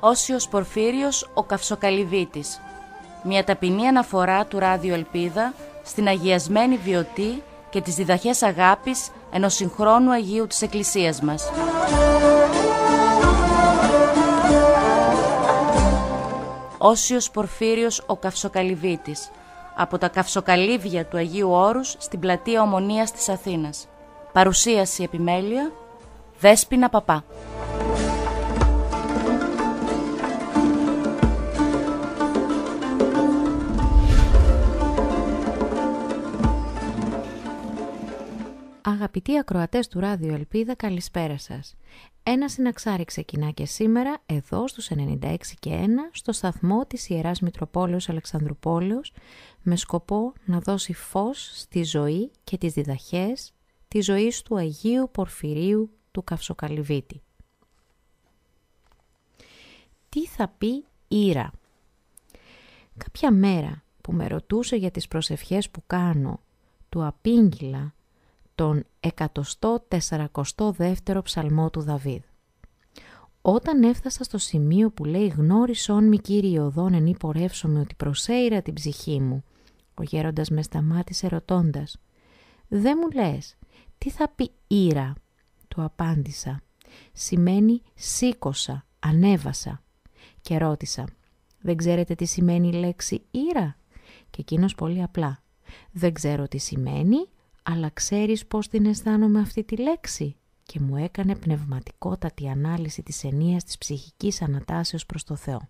Όσιος Πορφύριος ο Καυσοκαλυβίτης. Μια ταπεινή αναφορά του Ράδιο Ελπίδα στην αγιασμένη βιωτή και τις διδαχές αγάπης ενός συγχρόνου Αγίου της Εκκλησίας μας. Όσιος Πορφύριος ο Καυσοκαλυβίτης από τα καυσοκαλύβια του Αγίου Όρους στην πλατεία Ομονίας της Αθήνας. Παρουσίαση επιμέλεια Δέσποινα Παπά. Αγαπητοί ακροατές του Ράδιο Ελπίδα, καλησπέρα σας. Ένα συναξάρι ξεκινά και σήμερα εδώ στους 96 και 1 στο σταθμό της Ιεράς Μητροπόλεως Αλεξανδρουπόλεως με σκοπό να δώσει φως στη ζωή και τις διδαχές της ζωής του Αγίου Πορφυρίου του Καυσοκαλυβίτη. Τι θα πει Ήρα Κάποια μέρα που με ρωτούσε για τις προσευχές που κάνω, του απήγγυλα τον 142ο ψαλμό του Δαβίδ. Όταν έφτασα στο σημείο που λέει «Γνώρισόν μη κύριε οδόν εν υπορεύσομαι ότι προσέειρα την ψυχή μου», ο ψαλμο του δαβιδ οταν εφτασα στο σημειο που λεει γνωρισον μη κυριε οδον εν οτι προσεειρα την ψυχη μου ο γεροντας με σταμάτησε ρωτώντας «Δεν μου λες, τι θα πει «ήρα», του απάντησα. Σημαίνει «σήκωσα», «ανέβασα» και ρώτησα «Δεν ξέρετε τι σημαίνει η λέξη «ήρα» και εκείνος πολύ απλά «Δεν ξέρω τι σημαίνει, αλλά ξέρεις πώς την αισθάνομαι αυτή τη λέξη» και μου έκανε πνευματικότατη ανάλυση της ενίας της ψυχικής ανατάσεως προς το Θεό.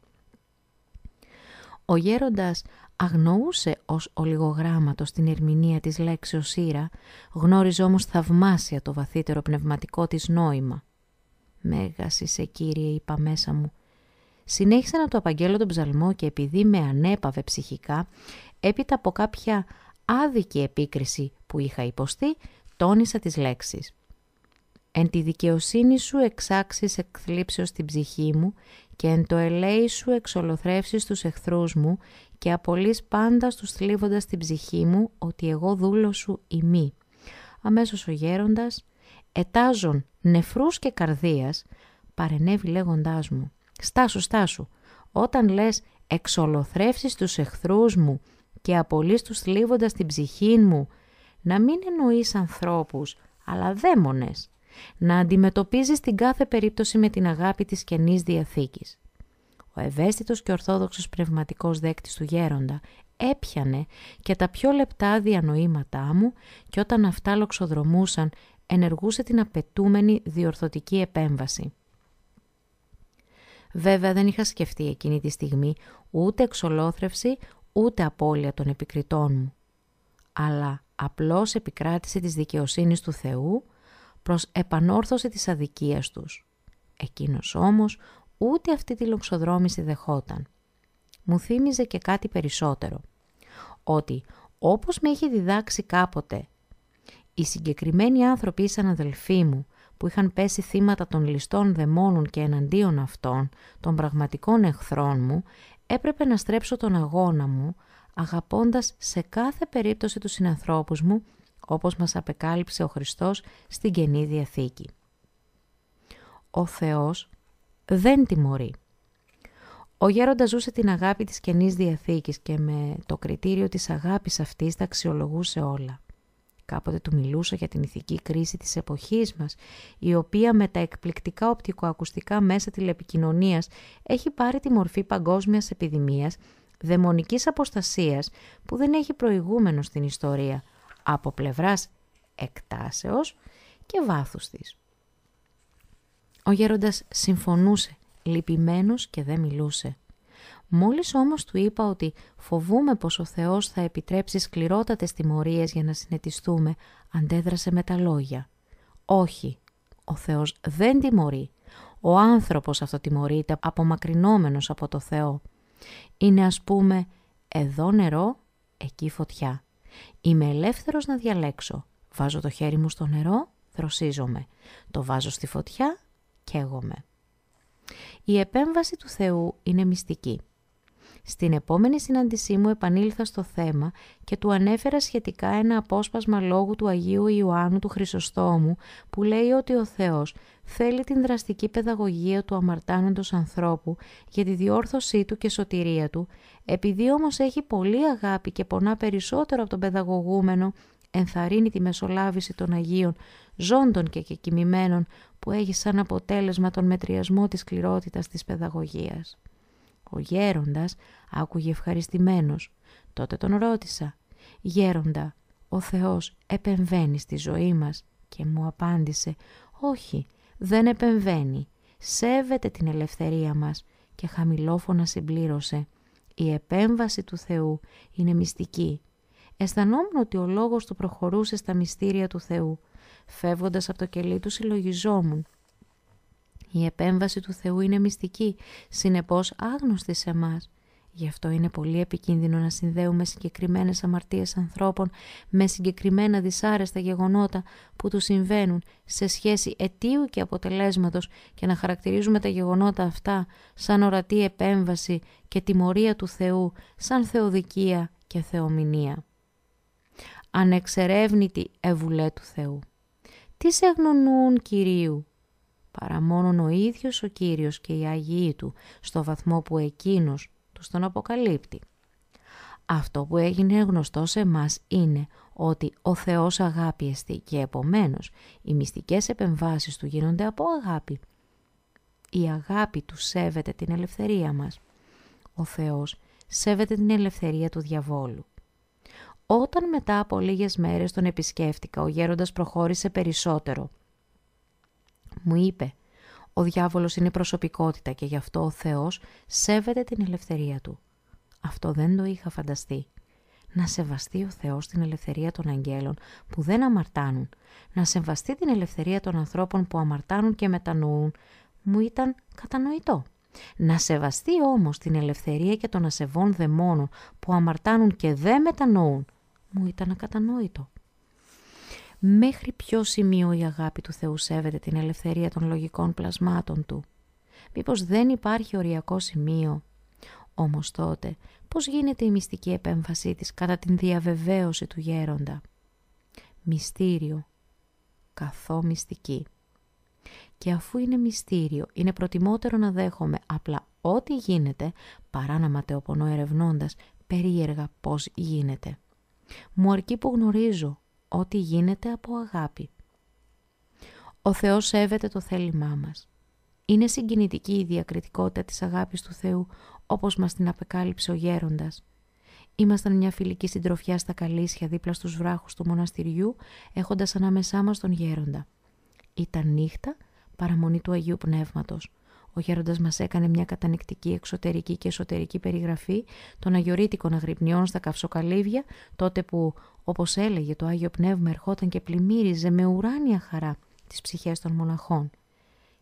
Ο γέροντας αγνοούσε ως ολιγογράμματος την ερμηνεία της λέξεως ήρα, γνώριζε όμως θαυμάσια το βαθύτερο πνευματικό της νόημα. είσαι, Κύριε» είπα μέσα μου. Συνέχισα να το απαγγέλω τον ψαλμό και επειδή με ανέπαβε ψυχικά, έπειτα από κάποια άδικη επίκριση που είχα υποστεί, τόνισα τις λέξεις. «Εν τη δικαιοσύνη σου εξάξεις εκθλίψεως την ψυχή μου και εν το ελέη σου εξολοθρεύσεις τους εχθρούς μου και απολύς πάντα στους θλίβοντας την ψυχή μου ότι εγώ δούλο σου ημί». Αμέσως ο γέροντας, ετάζων νεφρούς και καρδίας, παρενέβη λέγοντάς μου «Στάσου, στάσου, όταν λες εξολοθρεύσεις τους εχθρούς μου και απολύστους θλίβοντας την ψυχή μου, να μην εννοείς ανθρώπους, αλλά δαίμονες, να αντιμετωπίζεις την κάθε περίπτωση με την αγάπη της Καινής Διαθήκης. Ο ευαίσθητος και ορθόδοξος πνευματικός δέκτης του γέροντα έπιανε και τα πιο λεπτά διανοήματά μου και όταν αυτά λοξοδρομούσαν ενεργούσε την απαιτούμενη διορθωτική επέμβαση. Βέβαια δεν είχα σκεφτεί εκείνη τη στιγμή ούτε εξολόθρευση ούτε απώλεια των επικριτών μου, αλλά απλώς επικράτησε της δικαιοσύνης του Θεού προς επανόρθωση της αδικίας τους. Εκείνος όμως ούτε αυτή τη λοξοδρόμηση δεχόταν. Μου θύμιζε και κάτι περισσότερο. Ότι όπως με είχε διδάξει κάποτε, οι συγκεκριμένοι άνθρωποι σαν αδελφοί μου που είχαν πέσει θύματα των ληστών δαιμόνων και εναντίον αυτών, των πραγματικών εχθρών μου, έπρεπε να στρέψω τον αγώνα μου, αγαπώντας σε κάθε περίπτωση τους συνανθρώπους μου, όπως μας απεκάλυψε ο Χριστός στην Καινή Διαθήκη. Ο Θεός δεν τιμωρεί. Ο γέροντας ζούσε την αγάπη της Καινής Διαθήκης και με το κριτήριο της αγάπης αυτής τα αξιολογούσε όλα. Κάποτε του μιλούσα για την ηθική κρίση της εποχής μας, η οποία με τα εκπληκτικά οπτικοακουστικά μέσα τηλεπικοινωνίας έχει πάρει τη μορφή παγκόσμιας επιδημίας, δαιμονικής αποστασίας που δεν έχει προηγούμενο στην ιστορία, από πλευράς εκτάσεως και βάθους της. Ο γέροντας συμφωνούσε, λυπημένος και δεν μιλούσε. Μόλις όμως του είπα ότι φοβούμε πως ο Θεός θα επιτρέψει σκληρότατες τιμωρίες για να συνετιστούμε, αντέδρασε με τα λόγια. Όχι, ο Θεός δεν τιμωρεί. Ο άνθρωπος τιμωρείται απομακρυνόμενος από το Θεό. Είναι ας πούμε εδώ νερό, εκεί φωτιά. Είμαι ελεύθερος να διαλέξω. Βάζω το χέρι μου στο νερό, δροσίζομαι. Το βάζω στη φωτιά, καίγομαι. Η επέμβαση του Θεού είναι μυστική. Στην επόμενη συνάντησή μου επανήλθα στο θέμα και του ανέφερα σχετικά ένα απόσπασμα λόγου του Αγίου Ιωάννου του Χρυσοστόμου που λέει ότι ο Θεός θέλει την δραστική παιδαγωγία του αμαρτάνοντος ανθρώπου για τη διόρθωσή του και σωτηρία του, επειδή όμως έχει πολύ αγάπη και πονά περισσότερο από τον παιδαγωγούμενο, ενθαρρύνει τη μεσολάβηση των Αγίων, ζώντων και κεκοιμημένων που έχει σαν αποτέλεσμα τον μετριασμό της σκληρότητας της παιδαγωγίας. Ο γέροντας άκουγε ευχαριστημένος. Τότε τον ρώτησα «Γέροντα, ο Θεός επεμβαίνει στη ζωή μας» και μου απάντησε «Όχι, δεν επεμβαίνει, σέβεται την ελευθερία μας» και χαμηλόφωνα συμπλήρωσε «Η επέμβαση του Θεού είναι μυστική». Αισθανόμουν ότι ο λόγος του προχωρούσε στα μυστήρια του Θεού. Φεύγοντας από το κελί του συλλογιζόμουν η επέμβαση του Θεού είναι μυστική, συνεπώς άγνωστη σε μας. Γι' αυτό είναι πολύ επικίνδυνο να συνδέουμε συγκεκριμένες αμαρτίες ανθρώπων με συγκεκριμένα δυσάρεστα γεγονότα που τους συμβαίνουν σε σχέση αιτίου και αποτελέσματος και να χαρακτηρίζουμε τα γεγονότα αυτά σαν ορατή επέμβαση και τιμωρία του Θεού, σαν θεοδικία και θεομηνία. Ανεξερεύνητη ευουλέ του Θεού. Τι σε γνωνούν Κυρίου, παρά μόνο ο ίδιος ο Κύριος και οι Άγιοι Του, στο βαθμό που Εκείνος τους τον αποκαλύπτει. Αυτό που έγινε γνωστό σε μας είναι ότι ο Θεός αγάπη εστί και επομένως οι μυστικές επεμβάσεις του γίνονται από αγάπη. Η αγάπη του σέβεται την ελευθερία μας. Ο Θεός σέβεται την ελευθερία του διαβόλου. Όταν μετά από λίγες μέρες τον επισκέφτηκα, ο γέροντας προχώρησε περισσότερο μου είπε «Ο διάβολος είναι προσωπικότητα και γι' αυτό ο Θεός σέβεται την ελευθερία του». Αυτό δεν το είχα φανταστεί. Να σεβαστεί ο Θεός την ελευθερία των αγγέλων που δεν αμαρτάνουν, να σεβαστεί την ελευθερία των ανθρώπων που αμαρτάνουν και μετανοούν, μου ήταν κατανοητό. Να σεβαστεί όμως την ελευθερία και των ασεβών δαιμόνων που αμαρτάνουν και δεν μετανοούν, μου ήταν ακατανόητο μέχρι ποιο σημείο η αγάπη του Θεού σέβεται την ελευθερία των λογικών πλασμάτων του. Μήπως δεν υπάρχει οριακό σημείο. Όμως τότε, πώς γίνεται η μυστική επέμφασή της κατά την διαβεβαίωση του γέροντα. Μυστήριο. Καθό μυστική. Και αφού είναι μυστήριο, είναι προτιμότερο να δέχομαι απλά ό,τι γίνεται, παρά να ματαιοπονώ ερευνώντας περίεργα πώς γίνεται. Μου αρκεί που γνωρίζω ό,τι γίνεται από αγάπη. Ο Θεός σέβεται το θέλημά μας. Είναι συγκινητική η διακριτικότητα της αγάπης του Θεού όπως μας την απεκάλυψε ο γέροντας. Ήμασταν μια φιλική συντροφιά στα καλύσια δίπλα στους βράχους του μοναστηριού έχοντας ανάμεσά μας τον γέροντα. Ήταν νύχτα, παραμονή του Αγίου Πνεύματος. Ο γέροντας μας έκανε μια κατανεκτική εξωτερική και εσωτερική περιγραφή των αγιορείτικων αγρυπνιών στα καυσοκαλύβια, τότε που όπως έλεγε το Άγιο Πνεύμα ερχόταν και πλημμύριζε με ουράνια χαρά τις ψυχές των μοναχών.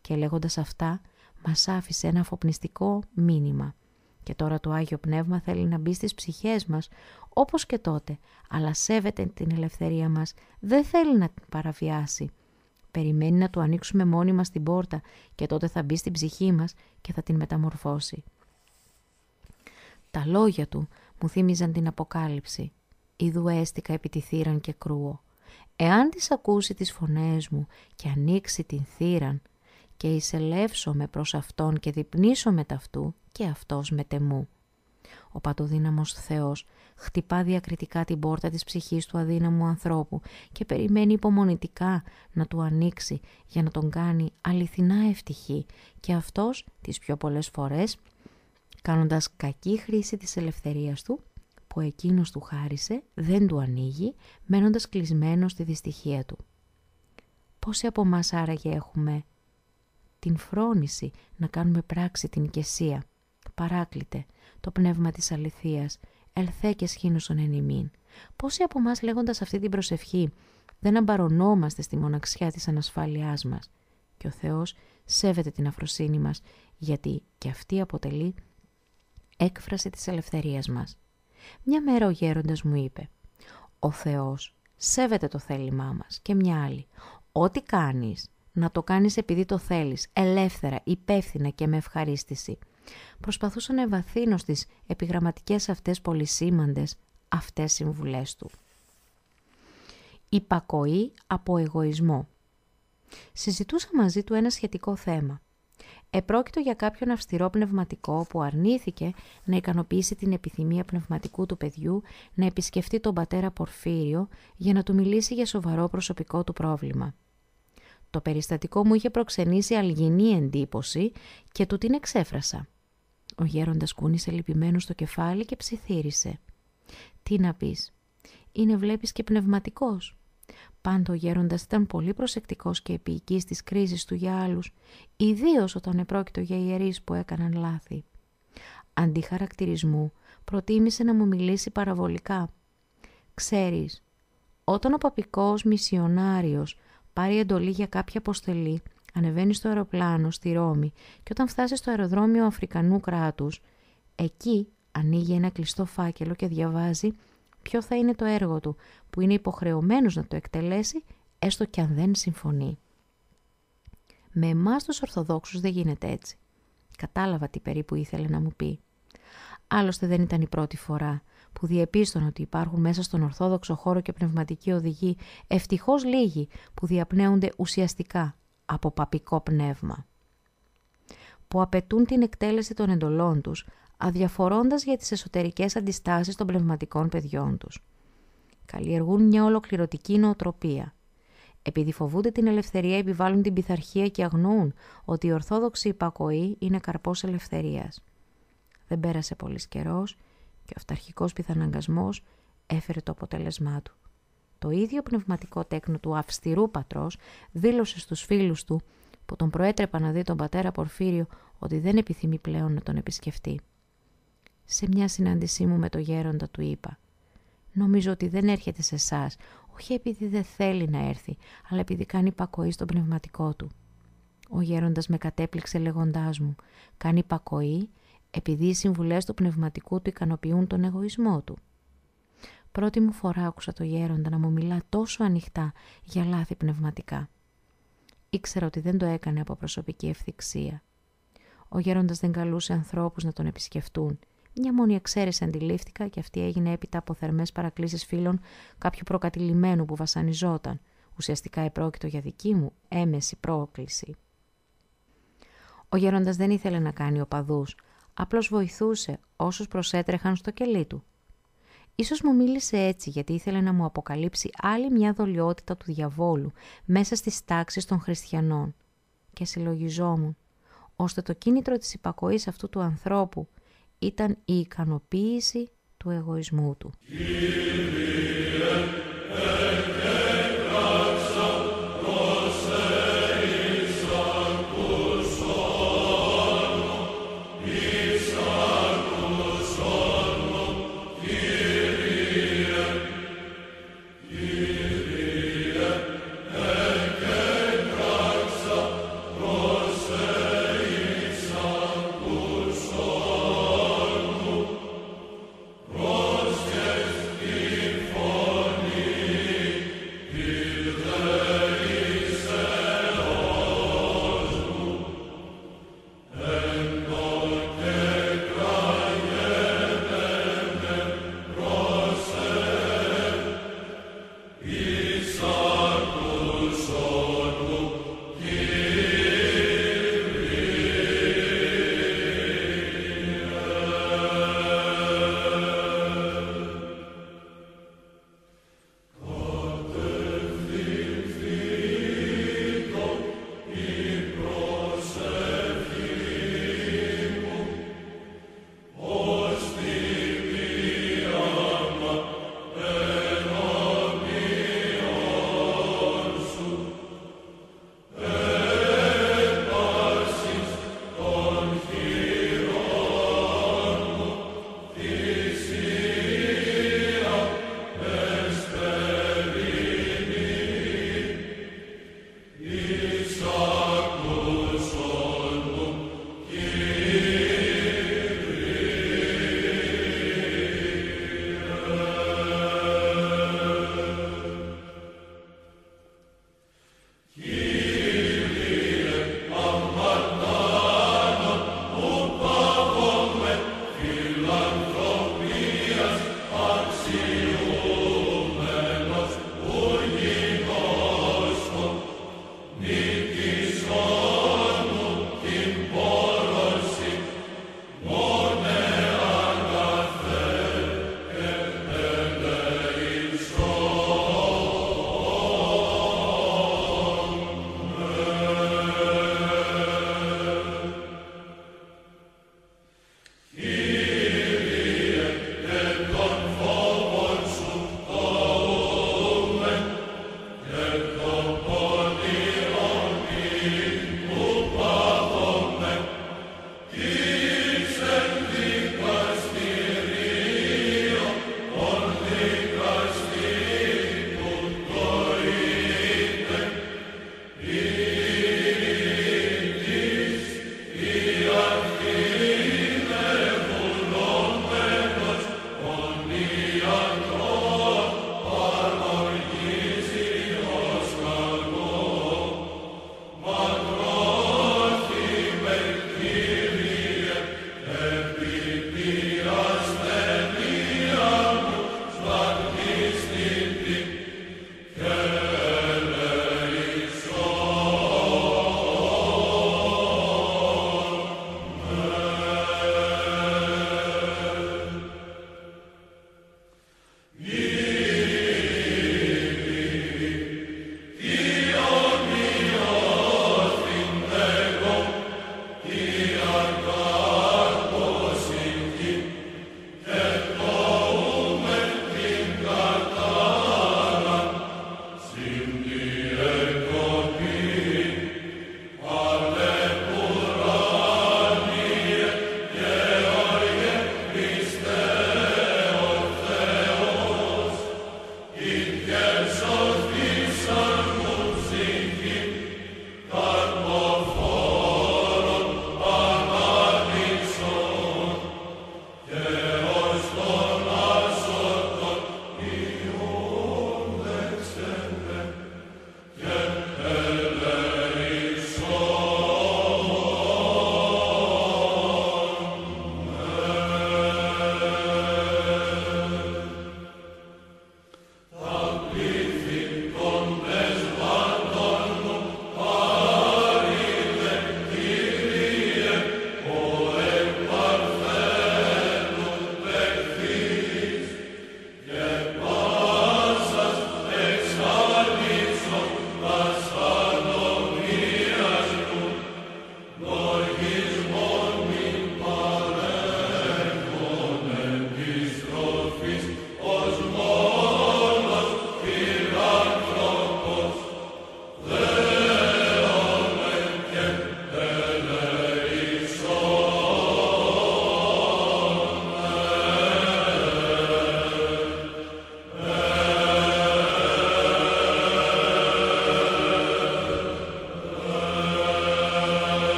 Και λέγοντας αυτά μας άφησε ένα αφοπνιστικό μήνυμα. Και τώρα το Άγιο Πνεύμα θέλει να μπει στις ψυχές μας όπως και τότε, αλλά σέβεται την ελευθερία μας, δεν θέλει να την παραβιάσει. Περιμένει να του ανοίξουμε μόνοι μας την πόρτα και τότε θα μπει στην ψυχή μας και θα την μεταμορφώσει. Τα λόγια του μου θύμιζαν την Αποκάλυψη. Ιδουέστηκα επί τη θύραν και κρούω. Εάν τις ακούσει τις φωνές μου και ανοίξει την θύραν και εισελεύσω με προς Αυτόν και διπνήσω με ταυτού και Αυτός με τεμού. Ο πατοδύναμος Θεός χτυπά διακριτικά την πόρτα της ψυχής του αδύναμου ανθρώπου και περιμένει υπομονητικά να του ανοίξει για να τον κάνει αληθινά ευτυχή και αυτός τις πιο πολλές φορές κάνοντας κακή χρήση της ελευθερίας του που εκείνος του χάρισε δεν του ανοίγει, μένοντας κλεισμένος στη δυστυχία του. Πόσοι από εμάς άραγε έχουμε την φρόνηση να κάνουμε πράξη την κεσία, παράκλητε, το πνεύμα της αληθείας, ελθέ και σχήνουσον εν ημίν. Πόσοι από εμάς λέγοντας αυτή την προσευχή δεν αμπαρονόμαστε στη μοναξιά της ανασφάλειάς μας και ο Θεός σέβεται την αφροσύνη μας γιατί και αυτή αποτελεί έκφραση της ελευθερίας μας. Μια μέρα ο γέροντας μου είπε «Ο Θεός σέβεται το θέλημά μας» και μια άλλη «Ό,τι κάνεις, να το κάνεις επειδή το θέλεις, ελεύθερα, υπεύθυνα και με ευχαρίστηση». Προσπαθούσα να ευαθύνω στις επιγραμματικές αυτές πολυσήμαντες αυτές συμβουλές του. Υπακοή από εγωισμό. Συζητούσα μαζί του ένα σχετικό θέμα. Επρόκειτο για κάποιον αυστηρό πνευματικό που αρνήθηκε να ικανοποιήσει την επιθυμία πνευματικού του παιδιού να επισκεφτεί τον πατέρα Πορφύριο για να του μιλήσει για σοβαρό προσωπικό του πρόβλημα. Το περιστατικό μου είχε προξενήσει αλγινή εντύπωση και του την εξέφρασα. Ο γέροντας κούνησε λυπημένος στο κεφάλι και ψιθύρισε. «Τι να πεις, είναι βλέπεις και πνευματικός». Πάντο ο γέροντας ήταν πολύ προσεκτικός και επίοικης της κρίσης του για άλλους, ιδίως όταν επρόκειτο για ιερείς που έκαναν λάθη. Αντί χαρακτηρισμού, προτίμησε να μου μιλήσει παραβολικά. «Ξέρεις, όταν ο παπικός μισιονάριος πάρει εντολή για κάποια αποστελή, ανεβαίνει στο αεροπλάνο στη Ρώμη και όταν φτάσει στο αεροδρόμιο Αφρικανού κράτους, εκεί ανοίγει ένα κλειστό φάκελο και διαβάζει ποιο θα είναι το έργο του, που είναι υποχρεωμένος να το εκτελέσει, έστω και αν δεν συμφωνεί. Με εμάς τους Ορθοδόξους δεν γίνεται έτσι. Κατάλαβα τι περίπου ήθελε να μου πει. Άλλωστε δεν ήταν η πρώτη φορά που διεπίστωνα ότι υπάρχουν μέσα στον Ορθόδοξο χώρο και πνευματική οδηγή ευτυχώς λίγοι που διαπνέονται ουσιαστικά από παπικό πνεύμα. Που απαιτούν την εκτέλεση των εντολών τους, αδιαφορώντας για τις εσωτερικές αντιστάσεις των πνευματικών παιδιών τους. Καλλιεργούν μια ολοκληρωτική νοοτροπία. Επειδή φοβούνται την ελευθερία επιβάλλουν την πειθαρχία και αγνοούν ότι η ορθόδοξη υπακοή είναι καρπός ελευθερίας. Δεν πέρασε πολύς καιρός και ο αυταρχικός πιθαναγκασμός έφερε το αποτέλεσμά του. Το ίδιο πνευματικό τέκνο του αυστηρού πατρός δήλωσε στους φίλους του που τον προέτρεπα να δει τον πατέρα Πορφύριο ότι δεν επιθυμεί πλέον να τον επισκεφτεί. Σε μια συνάντησή μου με το γέροντα του είπα «Νομίζω ότι δεν έρχεται σε εσάς, όχι επειδή δεν θέλει να έρθει, αλλά επειδή κάνει πακοή στον πνευματικό του». Ο γέροντας με κατέπληξε λέγοντάς μου «Κάνει πακοή επειδή οι συμβουλές του πνευματικού του ικανοποιούν τον εγωισμό του». Πρώτη μου φορά άκουσα το γέροντα να μου μιλά τόσο ανοιχτά για λάθη πνευματικά. Ήξερα ότι δεν το έκανε από προσωπική ευθυξία. Ο γέροντας δεν καλούσε ανθρώπους να τον επισκεφτούν. Μια μόνη εξαίρεση αντιλήφθηκα και αυτή έγινε έπειτα από θερμές παρακλήσεις φίλων κάποιου προκατηλημένου που βασανιζόταν. Ουσιαστικά επρόκειτο για δική μου έμεση πρόκληση. Ο γέροντας δεν ήθελε να κάνει οπαδούς, απλώς βοηθούσε όσους προσέτρεχαν στο κελί του. Ίσως μου μίλησε έτσι γιατί ήθελε να μου αποκαλύψει άλλη μια δολιότητα του διαβόλου μέσα στις τάξεις των χριστιανών. Και συλλογιζόμουν, ώστε το κίνητρο της υπακοής αυτού του ανθρώπου ήταν η ικανοποίηση του εγωισμού του.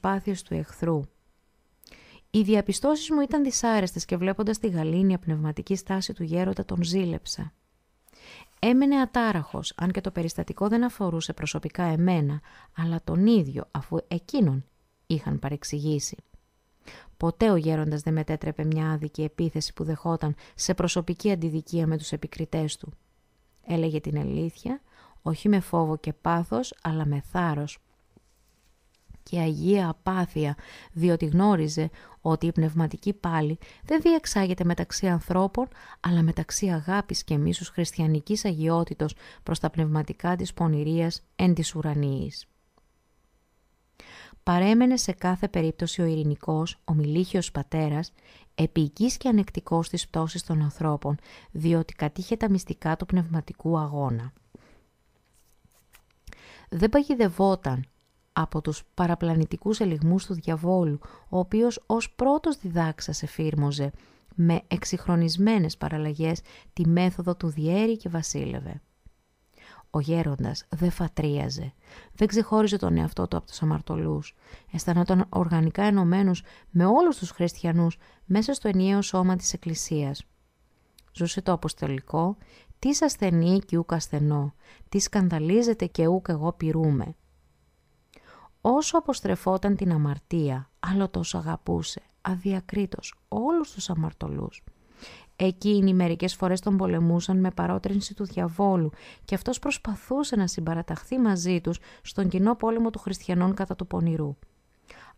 προσπάθειες του εχθρού. Οι διαπιστώσεις μου ήταν δυσάρεστες και βλέποντας τη γαλήνια πνευματική στάση του γέροντα τον ζήλεψα. Έμενε ατάραχος, αν και το περιστατικό δεν αφορούσε προσωπικά εμένα, αλλά τον ίδιο, αφού εκείνον είχαν παρεξηγήσει. Ποτέ ο γέροντας δεν μετέτρεπε μια άδικη επίθεση που δεχόταν σε προσωπική αντιδικία με τους επικριτές του. Έλεγε την αλήθεια, όχι με φόβο και πάθος, αλλά με θάρρος και αγία απάθεια, διότι γνώριζε ότι η πνευματική πάλη δεν διεξάγεται μεταξύ ανθρώπων, αλλά μεταξύ αγάπης και μίσους χριστιανικής αγιότητος προς τα πνευματικά της πονηρίας εν της ουρανίης. Παρέμενε σε κάθε περίπτωση ο ειρηνικός, ο μιλίχιος πατέρας, επίκης και ανεκτικός στις πτώσεις των ανθρώπων, διότι κατήχε τα μυστικά του πνευματικού αγώνα. Δεν παγιδευόταν από τους παραπλανητικούς ελιγμούς του διαβόλου, ο οποίος ως πρώτος διδάξας εφήρμοζε με εξυγχρονισμένες παραλλαγές τη μέθοδο του διέρη και βασίλευε. Ο γέροντας δεν φατρίαζε, δεν ξεχώριζε τον εαυτό του από τους αμαρτωλούς. Αισθανόταν οργανικά ενωμένος με όλους τους χριστιανούς μέσα στο ενιαίο σώμα της Εκκλησίας. Ζούσε το αποστολικό, τις ασθενή και ουκ τις σκανδαλίζεται και ουκ εγώ πυρούμε. Όσο αποστρεφόταν την αμαρτία, άλλο τόσο αγαπούσε, αδιακρίτως, όλους τους αμαρτωλούς. Εκείνοι μερικές φορές τον πολεμούσαν με παρότρινση του διαβόλου και αυτός προσπαθούσε να συμπαραταχθεί μαζί τους στον κοινό πόλεμο του χριστιανών κατά του πονηρού.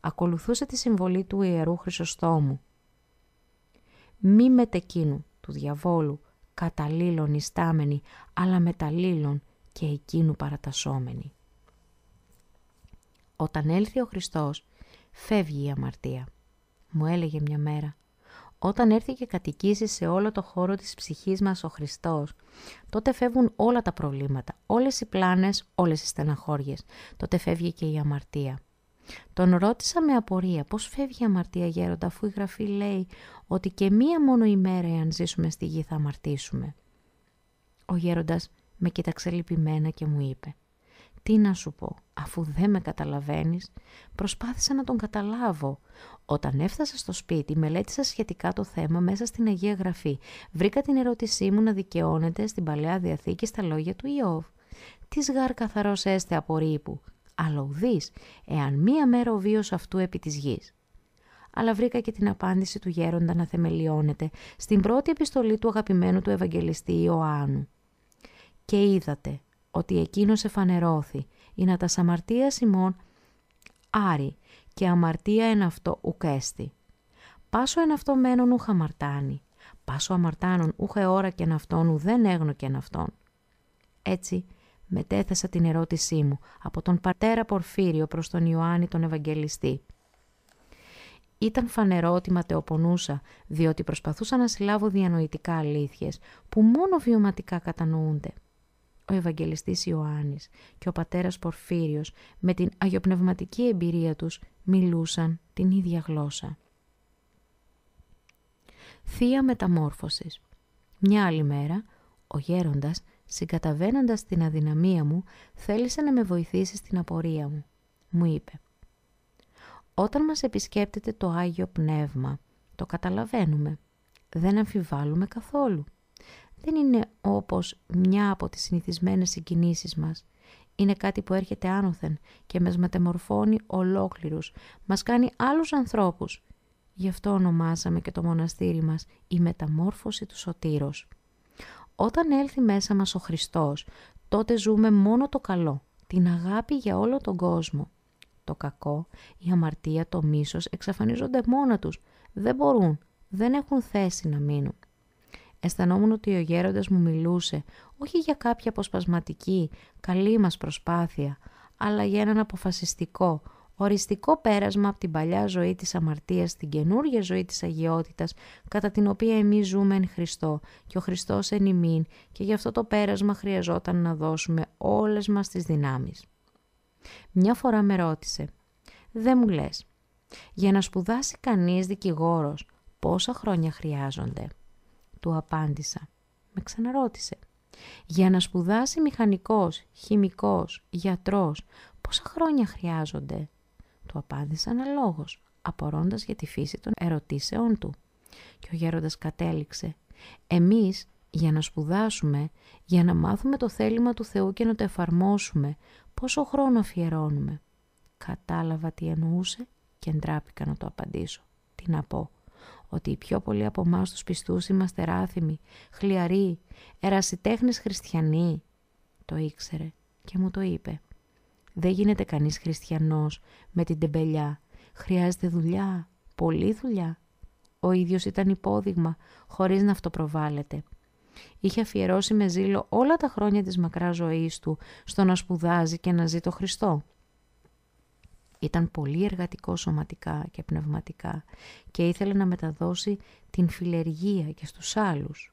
Ακολουθούσε τη συμβολή του Ιερού Χρυσοστόμου. «Μη μετεκίνου του διαβόλου, καταλήλων ιστάμενη, αλλά μεταλήλων και εκείνου παρατασσόμενη» όταν έλθει ο Χριστός, φεύγει η αμαρτία. Μου έλεγε μια μέρα, όταν έρθει και κατοικήσει σε όλο το χώρο της ψυχής μας ο Χριστός, τότε φεύγουν όλα τα προβλήματα, όλες οι πλάνες, όλες οι στεναχώριες. Τότε φεύγει και η αμαρτία. Τον ρώτησα με απορία πώς φεύγει η αμαρτία γέροντα αφού η γραφή λέει ότι και μία μόνο ημέρα εάν ζήσουμε στη γη θα αμαρτήσουμε. Ο γέροντας με κοίταξε λυπημένα και μου είπε τι να σου πω, αφού δεν με καταλαβαίνεις, προσπάθησα να τον καταλάβω. Όταν έφτασα στο σπίτι, μελέτησα σχετικά το θέμα μέσα στην Αγία Γραφή. Βρήκα την ερώτησή μου να δικαιώνεται στην Παλαιά Διαθήκη στα λόγια του Ιώβ. Τι γάρ καθαρός έστε από ρήπου, αλλά ουδείς, εάν μία μέρα ο βίος αυτού επί της γης. Αλλά βρήκα και την απάντηση του γέροντα να θεμελιώνεται στην πρώτη επιστολή του αγαπημένου του Ευαγγελιστή Ιωάννου. Και είδατε, ότι εκείνος εφανερώθη, η να τα σαμαρτία ημών άρη και αμαρτία εν αυτό ουκέστη. Πάσο εν αυτό μένον ουχ μαρτάνει, πάσο αμαρτάνων ουχε ώρα και εν αυτόν ουδέν έγνο και εν αυτόν. Έτσι, μετέθεσα την ερώτησή μου από τον πατέρα Πορφύριο προς τον Ιωάννη τον Ευαγγελιστή. Ήταν φανερό ότι ματαιοπονούσα, διότι προσπαθούσα να συλλάβω διανοητικά αλήθειες που μόνο βιωματικά κατανοούνται ο Ευαγγελιστής Ιωάννης και ο πατέρας Πορφύριος με την αγιοπνευματική εμπειρία τους μιλούσαν την ίδια γλώσσα. Θεία μεταμόρφωσης Μια άλλη μέρα, ο γέροντας, συγκαταβαίνοντας την αδυναμία μου, θέλησε να με βοηθήσει στην απορία μου. Μου είπε «Όταν μας επισκέπτεται το Άγιο Πνεύμα, το καταλαβαίνουμε. Δεν αμφιβάλλουμε καθόλου δεν είναι όπως μια από τις συνηθισμένες συγκινήσεις μας. Είναι κάτι που έρχεται άνωθεν και μας μεταμορφώνει ολόκληρους, μας κάνει άλλους ανθρώπους. Γι' αυτό ονομάσαμε και το μοναστήρι μας η μεταμόρφωση του σωτήρος. Όταν έλθει μέσα μας ο Χριστός, τότε ζούμε μόνο το καλό, την αγάπη για όλο τον κόσμο. Το κακό, η αμαρτία, το μίσος εξαφανίζονται μόνα τους. Δεν μπορούν, δεν έχουν θέση να μείνουν. Αισθανόμουν ότι ο γέροντας μου μιλούσε όχι για κάποια αποσπασματική, καλή μας προσπάθεια, αλλά για έναν αποφασιστικό, οριστικό πέρασμα από την παλιά ζωή της αμαρτίας στην καινούργια ζωή της αγιότητας, κατά την οποία εμείς ζούμε εν Χριστώ και ο Χριστός εν ημίν και γι' αυτό το πέρασμα χρειαζόταν να δώσουμε όλες μας τις δυνάμεις. Μια φορά με ρώτησε «Δεν μου λες, για να σπουδάσει κανείς δικηγόρος πόσα χρόνια χρειάζονται» του απάντησα. Με ξαναρώτησε. Για να σπουδάσει μηχανικός, χημικός, γιατρός, πόσα χρόνια χρειάζονται. Του απάντησα αναλόγως, απορώντας για τη φύση των ερωτήσεών του. Και ο γέροντας κατέληξε. Εμείς για να σπουδάσουμε, για να μάθουμε το θέλημα του Θεού και να το εφαρμόσουμε, πόσο χρόνο αφιερώνουμε. Κατάλαβα τι εννοούσε και εντράπηκα να το απαντήσω. Τι να πω, ότι οι πιο πολλοί από εμάς τους πιστούς είμαστε ράθιμοι, χλιαροί, ερασιτέχνες χριστιανοί. Το ήξερε και μου το είπε. Δεν γίνεται κανείς χριστιανός με την τεμπελιά. Χρειάζεται δουλειά, πολλή δουλειά. Ο ίδιος ήταν υπόδειγμα, χωρίς να αυτοπροβάλλεται. Είχε αφιερώσει με ζήλο όλα τα χρόνια της μακράς ζωής του στο να σπουδάζει και να ζει το Χριστό. Ήταν πολύ εργατικό σωματικά και πνευματικά και ήθελε να μεταδώσει την φιλεργία και στους άλλους.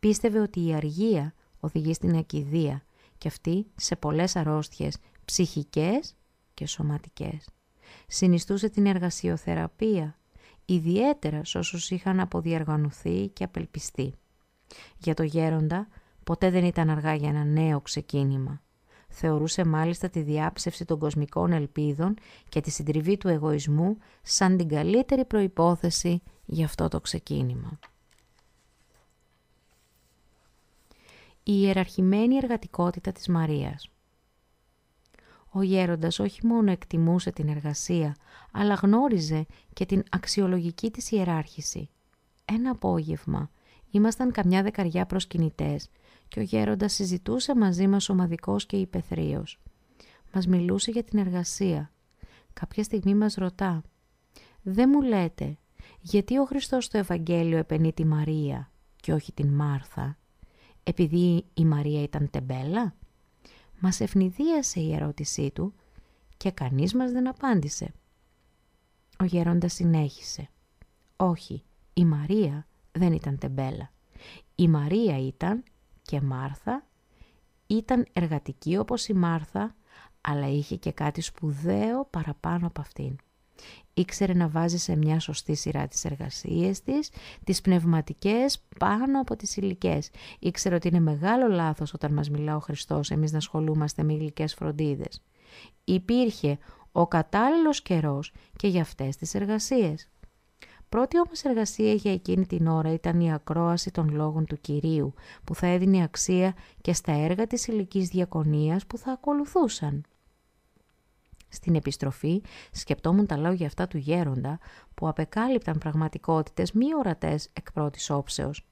Πίστευε ότι η αργία οδηγεί στην ακιδεία και αυτή σε πολλές αρρώστιες ψυχικές και σωματικές. Συνιστούσε την εργασιοθεραπεία, ιδιαίτερα σε όσους είχαν αποδιαργανωθεί και απελπιστεί. Για το γέροντα ποτέ δεν ήταν αργά για ένα νέο ξεκίνημα θεωρούσε μάλιστα τη διάψευση των κοσμικών ελπίδων και τη συντριβή του εγωισμού σαν την καλύτερη προϋπόθεση για αυτό το ξεκίνημα. Η ιεραρχημένη εργατικότητα της Μαρίας ο γέροντας όχι μόνο εκτιμούσε την εργασία, αλλά γνώριζε και την αξιολογική της ιεράρχηση. Ένα απόγευμα, ήμασταν καμιά δεκαριά προσκυνητές και ο γέροντας συζητούσε μαζί μας ομαδικός και υπεθρείος. Μας μιλούσε για την εργασία. Κάποια στιγμή μας ρωτά «Δεν μου λέτε, γιατί ο Χριστός στο Ευαγγέλιο επενεί τη Μαρία και όχι την Μάρθα, επειδή η Μαρία ήταν τεμπέλα» Μας ευνηδίασε η ερώτησή του και κανείς μας δεν απάντησε. Ο γέροντας συνέχισε. Όχι, η Μαρία δεν ήταν τεμπέλα. Η Μαρία ήταν και Μάρθα ήταν εργατική όπως η Μάρθα, αλλά είχε και κάτι σπουδαίο παραπάνω από αυτήν. Ήξερε να βάζει σε μια σωστή σειρά τις εργασίες της, τις πνευματικές πάνω από τις υλικές. Ήξερε ότι είναι μεγάλο λάθος όταν μας μιλά ο Χριστός εμείς να ασχολούμαστε με υλικές φροντίδες. Υπήρχε ο κατάλληλος καιρός και για αυτές τις εργασίες. Πρώτη όμως εργασία για εκείνη την ώρα ήταν η ακρόαση των λόγων του Κυρίου, που θα έδινε αξία και στα έργα της ηλικής διακονίας που θα ακολουθούσαν. Στην επιστροφή σκεπτόμουν τα λόγια αυτά του γέροντα που απεκάλυπταν πραγματικότητες μη ορατές εκ πρώτης όψεως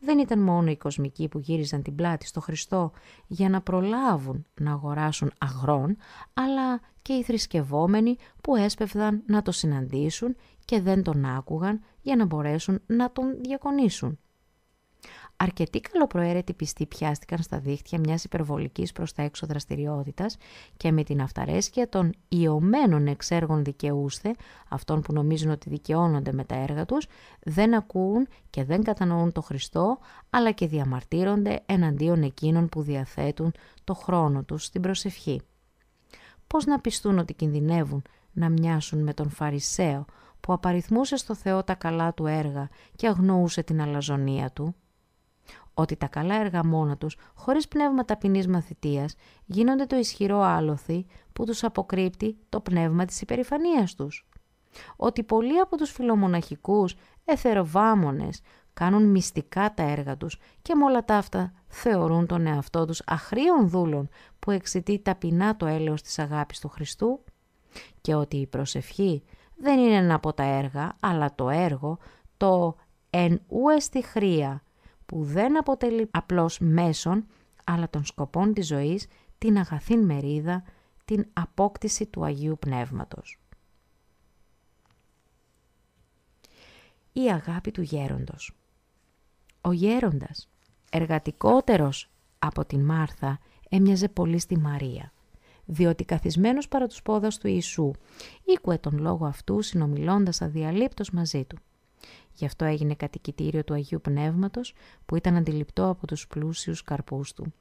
δεν ήταν μόνο οι κοσμικοί που γύριζαν την πλάτη στο Χριστό για να προλάβουν να αγοράσουν αγρόν, αλλά και οι θρησκευόμενοι που έσπευδαν να το συναντήσουν και δεν τον άκουγαν για να μπορέσουν να τον διακονήσουν. Αρκετοί καλοπροαίρετοι πιστοί πιάστηκαν στα δίχτυα μιας υπερβολικής προς τα έξω δραστηριότητας και με την αυταρέσκεια των ιωμένων εξέργων δικαιούστε, αυτών που νομίζουν ότι δικαιώνονται με τα έργα τους, δεν ακούουν και δεν κατανοούν το Χριστό, αλλά και διαμαρτύρονται εναντίον εκείνων που διαθέτουν το χρόνο τους στην προσευχή. Πώς να πιστούν ότι κινδυνεύουν να μοιάσουν με τον Φαρισαίο, που απαριθμούσε στο Θεό τα καλά του έργα και αγνοούσε την αλαζονία του ότι τα καλά έργα μόνα τους, χωρίς πνεύμα ταπεινής μαθητείας, γίνονται το ισχυρό άλοθη που τους αποκρύπτει το πνεύμα της υπερηφανίας τους. Ότι πολλοί από τους φιλομοναχικούς, εθεροβάμονες, κάνουν μυστικά τα έργα τους και με όλα τα αυτά θεωρούν τον εαυτό τους αχρίων δούλων που εξητεί ταπεινά το έλεος της αγάπης του Χριστού και ότι η προσευχή δεν είναι ένα από τα έργα αλλά το έργο το «εν ου χρία» που δεν αποτελεί απλώς μέσον, αλλά των σκοπών της ζωής, την αγαθή μερίδα, την απόκτηση του Αγίου Πνεύματος. Η αγάπη του γέροντος. Ο γέροντας, εργατικότερος από την Μάρθα, έμοιαζε πολύ στη Μαρία, διότι καθισμένος παρά τους πόδας του Ιησού, ήκουε τον λόγο αυτού συνομιλώντας αδιαλείπτος μαζί του. Γι' αυτό έγινε κατοικητήριο του Αγίου Πνεύματος που ήταν αντιληπτό από τους πλούσιους καρπούς του.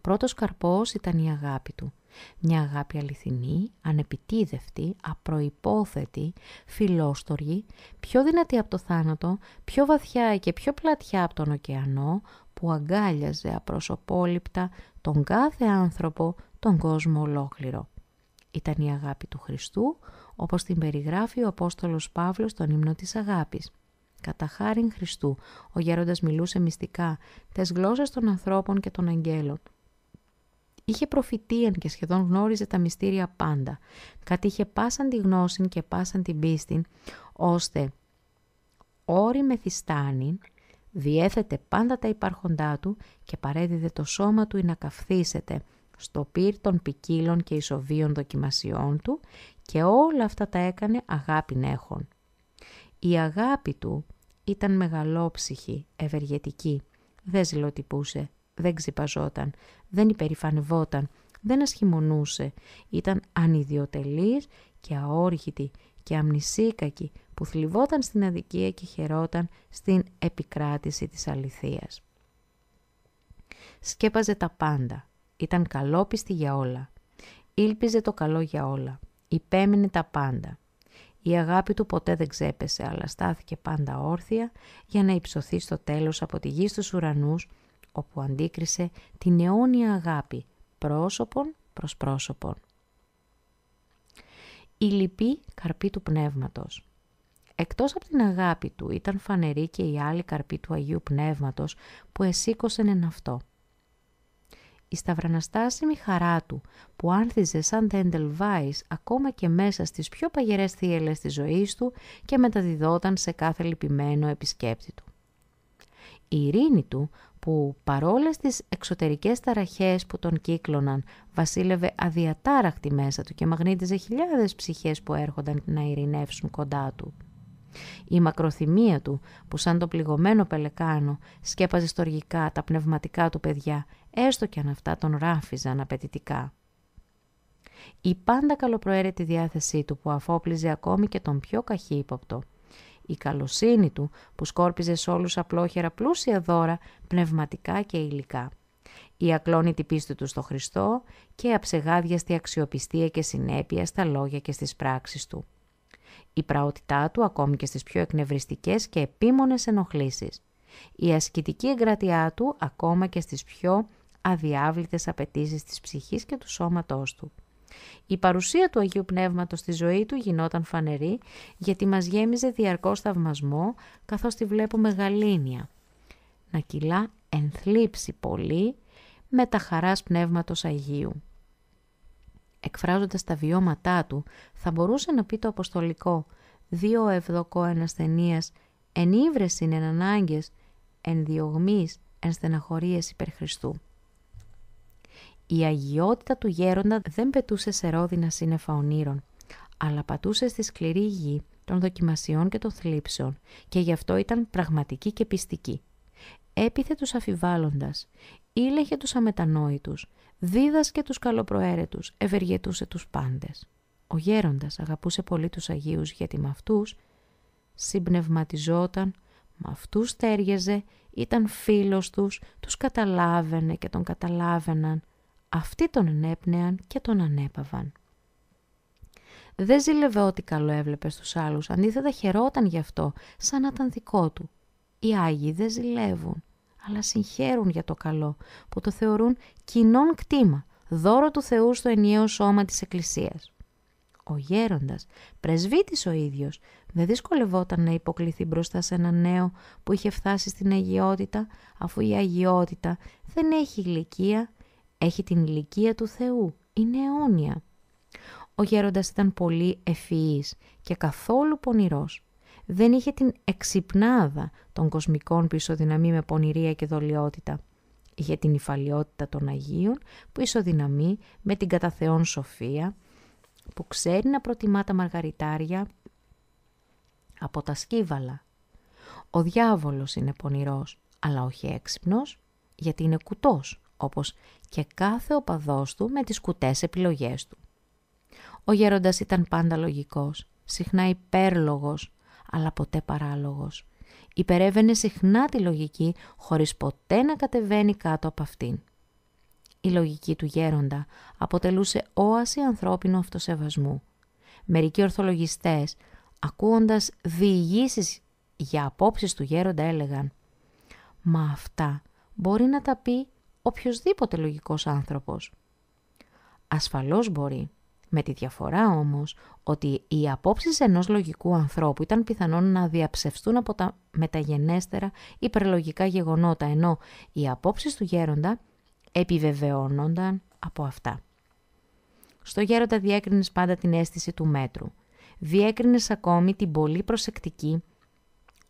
Πρώτος καρπός ήταν η αγάπη του. Μια αγάπη αληθινή, ανεπιτίδευτη, απροϋπόθετη, φιλόστοργη, πιο δυνατή από το θάνατο, πιο βαθιά και πιο πλατιά από τον ωκεανό, που αγκάλιαζε απροσωπόληπτα τον κάθε άνθρωπο, τον κόσμο ολόκληρο. Ήταν η αγάπη του Χριστού, όπως την περιγράφει ο Απόστολος Παύλος στον ύμνο της αγάπης. Κατά χάριν Χριστού, ο γέροντας μιλούσε μυστικά, τες γλώσσες των ανθρώπων και των αγγέλων. Είχε προφητείαν και σχεδόν γνώριζε τα μυστήρια πάντα. Κατήχε πάσαν τη γνώση και πάσαν την πίστη, ώστε όρη μεθυστάνην, διέθετε πάντα τα υπάρχοντά του και παρέδιδε το σώμα του να καυθίσετε» στο πύρ των ποικίλων και ισοβίων δοκιμασιών του και όλα αυτά τα έκανε αγάπη έχων. Η αγάπη του ήταν μεγαλόψυχη, ευεργετική. Δεν ζηλοτυπούσε, δεν ξυπαζόταν, δεν υπερηφανευόταν, δεν ασχημονούσε. Ήταν ανιδιοτελής και αόρχητη και αμνησίκακη που θλιβόταν στην αδικία και χαιρόταν στην επικράτηση της αληθείας. Σκέπαζε τα πάντα, ήταν καλόπιστη για όλα. Ήλπιζε το καλό για όλα. Υπέμεινε τα πάντα. Η αγάπη του ποτέ δεν ξέπεσε, αλλά στάθηκε πάντα όρθια για να υψωθεί στο τέλος από τη γη στους ουρανούς, όπου αντίκρισε την αιώνια αγάπη πρόσωπον προς πρόσωπον. Η λυπή καρπή του πνεύματος. Εκτός από την αγάπη του ήταν φανερή και η άλλη καρπή του Αγίου Πνεύματος που εσήκωσε εν αυτό – η σταυραναστάσιμη χαρά του που άνθιζε σαν δέντελ ακόμα και μέσα στις πιο παγερές θύελες της ζωής του και μεταδιδόταν σε κάθε λυπημένο επισκέπτη του. Η ειρήνη του που παρόλες τις εξωτερικές ταραχές που τον κύκλωναν βασίλευε αδιατάραχτη μέσα του και μαγνήτιζε χιλιάδες ψυχές που έρχονταν να ειρηνεύσουν κοντά του. Η μακροθυμία του που σαν το πληγωμένο πελεκάνο σκέπαζε στοργικά τα πνευματικά του παιδιά έστω και αν αυτά τον ράφιζαν απαιτητικά. Η πάντα καλοπροαίρετη διάθεσή του που αφόπλιζε ακόμη και τον πιο καχύποπτο. Η καλοσύνη του που σκόρπιζε σε όλους απλόχερα πλούσια δώρα, πνευματικά και υλικά. Η ακλόνητη πίστη του στο Χριστό και η αψεγάδιαστη αξιοπιστία και συνέπεια στα λόγια και στις πράξεις του. Η πραότητά του ακόμη και στις πιο εκνευριστικές και επίμονες ενοχλήσεις. Η ασκητική εγκρατειά του ακόμα και στις πιο αδιάβλητες απαιτήσεις της ψυχής και του σώματός του. Η παρουσία του Αγίου Πνεύματος στη ζωή του γινόταν φανερή γιατί μας γέμιζε διαρκώς θαυμασμό καθώς τη βλέπουμε γαλήνια. Να κυλά ενθλίψει πολύ με τα χαράς Πνεύματος Αγίου. Εκφράζοντας τα βιώματά του θα μπορούσε να πει το αποστολικό «Δύο ευδοκό ασθενίας, εν ύβρεσιν εν ανάγκες, εν διωγμής, εν στεναχωρίες υπερ Χριστού». Η αγιότητα του γέροντα δεν πετούσε σε ρόδινα σύννεφα ονείρων, αλλά πατούσε στη σκληρή γη των δοκιμασιών και των θλίψεων και γι' αυτό ήταν πραγματική και πιστική. Έπιθε τους αφιβάλλοντας, ήλεγε τους αμετανόητους, δίδασκε τους καλοπροαίρετους, ευεργετούσε τους πάντες. Ο γέροντας αγαπούσε πολύ τους Αγίους γιατί με αυτούς: συμπνευματιζόταν, με αυτούς στέργεζε, ήταν φίλος τους, τους καταλάβαινε και τον καταλάβαιναν, αυτοί τον ενέπνεαν και τον ανέπαβαν. Δεν ζήλευε ό,τι καλό έβλεπε στους άλλους, αντίθετα χαιρόταν γι' αυτό, σαν να ήταν δικό του. Οι Άγιοι δεν ζηλεύουν, αλλά συγχαίρουν για το καλό, που το θεωρούν κοινόν κτήμα, δώρο του Θεού στο ενιαίο σώμα της Εκκλησίας. Ο γέροντας, πρεσβύτης ο ίδιος, δεν δυσκολευόταν να υποκληθεί μπροστά σε ένα νέο που είχε φτάσει στην αγιότητα, αφού η αγιότητα δεν έχει ηλικία, έχει την ηλικία του Θεού, είναι αιώνια. Ο γέροντας ήταν πολύ ευφυής και καθόλου πονηρός. Δεν είχε την εξυπνάδα των κοσμικών που ισοδυναμεί με πονηρία και δολιότητα. Είχε την υφαλιότητα των Αγίων που ισοδυναμεί με την καταθεών σοφία, που ξέρει να προτιμά τα μαργαριτάρια από τα σκύβαλα. Ο διάβολος είναι πονηρός, αλλά όχι έξυπνος, γιατί είναι κουτός όπως και κάθε οπαδός του με τις κουτές επιλογές του. Ο γέροντας ήταν πάντα λογικός, συχνά υπέρλογος, αλλά ποτέ παράλογος. Υπερεύαινε συχνά τη λογική, χωρίς ποτέ να κατεβαίνει κάτω από αυτήν. Η λογική του γέροντα αποτελούσε όαση ανθρώπινου αυτοσεβασμού. Μερικοί ορθολογιστές, ακούοντας διηγήσεις για απόψεις του γέροντα, έλεγαν «Μα αυτά μπορεί να τα πει οποιοδήποτε λογικός άνθρωπος. Ασφαλώς μπορεί. Με τη διαφορά όμως ότι οι απόψεις ενός λογικού ανθρώπου ήταν πιθανόν να διαψευστούν από τα μεταγενέστερα υπερλογικά γεγονότα, ενώ οι απόψεις του γέροντα επιβεβαιώνονταν από αυτά. Στο γέροντα διέκρινες πάντα την αίσθηση του μέτρου. Διέκρινες ακόμη την πολύ προσεκτική,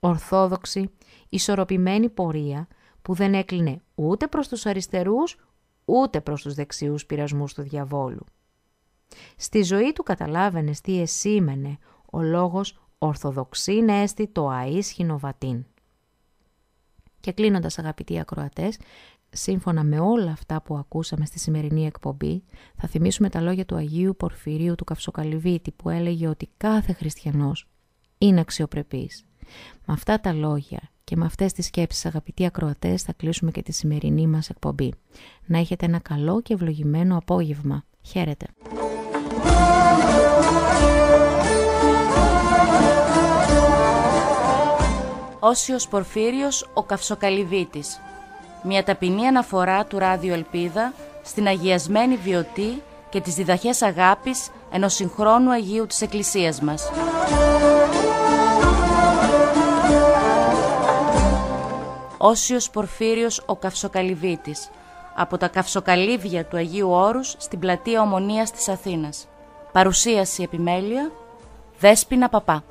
ορθόδοξη, ισορροπημένη πορεία που δεν έκλεινε ούτε προς τους αριστερούς, ούτε προς τους δεξιούς πειρασμούς του διαβόλου. Στη ζωή του καταλάβαινε τι εσήμενε ο λόγος «Ορθοδοξήν έστι το αίσχυνο βατίν». Και κλείνοντας αγαπητοί ακροατές, σύμφωνα με όλα αυτά που ακούσαμε στη σημερινή εκπομπή, θα θυμίσουμε τα λόγια του Αγίου Πορφυρίου του Καυσοκαλυβίτη που έλεγε ότι κάθε χριστιανός είναι αξιοπρεπής με αυτά τα λόγια και με αυτές τις σκέψεις αγαπητοί ακροατές θα κλείσουμε και τη σημερινή μας εκπομπή. Να έχετε ένα καλό και ευλογημένο απόγευμα. Χαίρετε. Όσιος Πορφύριος ο Καυσοκαλυβίτης. Μια ταπεινή αναφορά του Ράδιο Ελπίδα στην αγιασμένη βιωτή και τις διδαχές αγάπης ενός συγχρόνου Αγίου της Εκκλησίας μας. Όσιος Πορφύριος ο Καυσοκαλυβίτης, από τα καυσοκαλύβια του Αγίου Όρους στην πλατεία Ομονίας της Αθήνας. Παρουσίαση επιμέλεια, Δέσποινα Παπά.